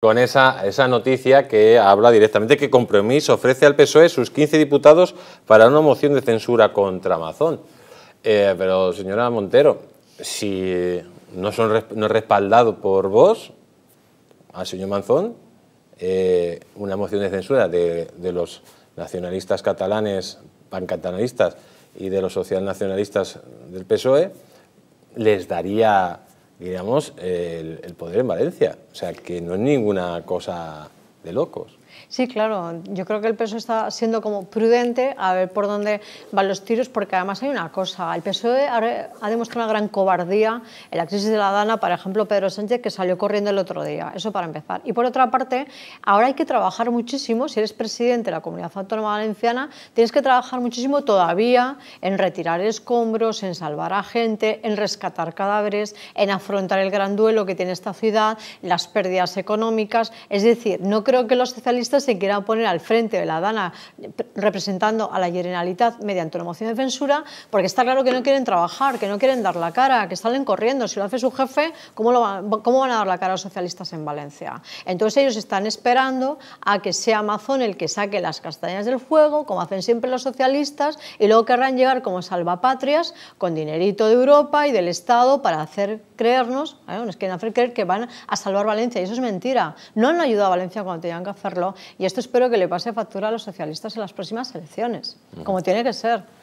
con esa, esa noticia que habla directamente que compromiso ofrece al PSOE sus 15 diputados para una moción de censura contra Mazón. Eh, pero, señora Montero, si no, son, no respaldado por vos, al señor Manzón, eh, una moción de censura de, los nacionalistas catalanes, pancatalanistas y de los socialnacionalistas del PSOE, les daría digamos, el, el poder en Valencia. O sea, que no es ninguna cosa de locos. Sí, claro. Yo creo que el PSOE está siendo como prudente a ver por dónde van los tiros, porque además hay una cosa. El PSOE ha demostrado una gran cobardía en la crisis de la Dana, por ejemplo, Pedro Sánchez, que salió corriendo el otro día. Eso para empezar. Y por otra parte, ahora hay que trabajar muchísimo. Si eres presidente de la Comunidad Autónoma Valenciana, tienes que trabajar muchísimo todavía en retirar escombros, en salvar a gente, en rescatar cadáveres, en afrontar el gran duelo que tiene esta ciudad, las pérdidas económicas. Es decir, no creo que los se quiera poner al frente de la Dana representando a la Generalitat mediante una moción de censura, porque está claro que no quieren trabajar, que no quieren dar la cara, que salen corriendo. Si lo hace su jefe, ¿cómo, van, cómo van a dar la cara a los socialistas en Valencia? Entonces ellos están esperando a que sea Amazon el que saque las castañas del fuego, como hacen siempre los socialistas, y luego querrán llegar como salvapatrias con dinerito de Europa y del Estado para hacer creernos, ¿eh? nos quieren hacer creer que van a salvar Valencia, y eso es mentira. No han ayudado a Valencia cuando tenían que hacerlo y esto espero que le pase factura a los socialistas en las próximas elecciones, como tiene que ser.